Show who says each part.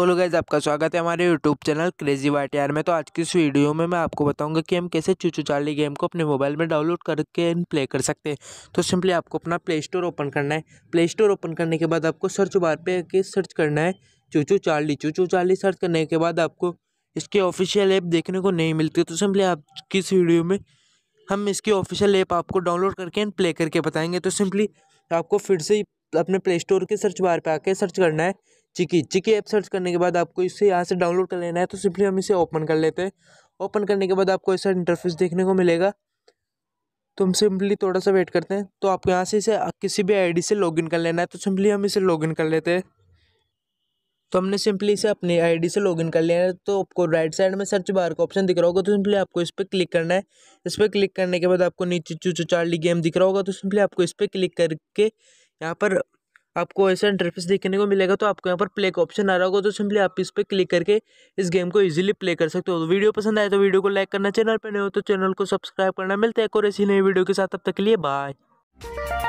Speaker 1: तो hello guys आपका स्वागत है हमारे यूट्यूब चैनल क्रेजी यार में तो आज की इस वीडियो में मैं आपको बताऊंगा कि हम कैसे चूचू चाली गेम को अपने मोबाइल में डाउनलोड करके प्ले कर सकते हैं तो सिंपली आपको अपना प्ले स्टोर ओपन करना है प्ले स्टोर ओपन करने के बाद आपको सर्च बार पे के सर्च करना है चूचू चाली चूचू चाली सर्च करने के बाद आपको इसके ऑफिशियल ऐप देखने को नहीं मिलती तो सिंपली आप किस वीडियो में हम इसकी ऑफिशियल ऐप आपको डाउनलोड करके एंड प्ले करके बताएंगे तो सिंपली आपको फिर से अपने प्ले स्टोर के सर्च बार पर आके सर्च करना है चिकी चिकी ऐप सर्च करने के बाद आपको इसे यहाँ से डाउनलोड कर लेना है तो सिंपली हम इसे ओपन कर लेते हैं ओपन करने के बाद आपको ऐसा इंटरफेस देखने को मिलेगा तो हम सिंपली थोड़ा सा वेट करते हैं तो आपको यहाँ से इसे किसी भी आईडी से लॉगिन कर लेना है तो सिंपली हम इसे लॉगिन कर लेते हैं तो हमने सिंपली इसे अपनी आईडी से लॉगिन कर लिया है तो आपको राइट साइड में सर्च बार का ऑप्शन दिख रहा होगा तो सिंपली आपको इस पर क्लिक करना है इस पर क्लिक करने के बाद आपको नीचे चूचू चार्ली गेम दिख रहा होगा तो सिंपली आपको इस पर क्लिक करके यहाँ पर आपको ऐसा इंटरफेस देखने को मिलेगा तो आपको यहाँ पर प्ले का ऑप्शन आ रहा होगा तो सिंपली आप इस पर क्लिक करके इस गेम को ईजिली प्ले कर सकते हो तो वीडियो पसंद आए तो वीडियो को लाइक करना चैनल पर नहीं हो तो चैनल को सब्सक्राइब करना मिलता है एक और ऐसी नई वीडियो के साथ अब तक के लिए बाय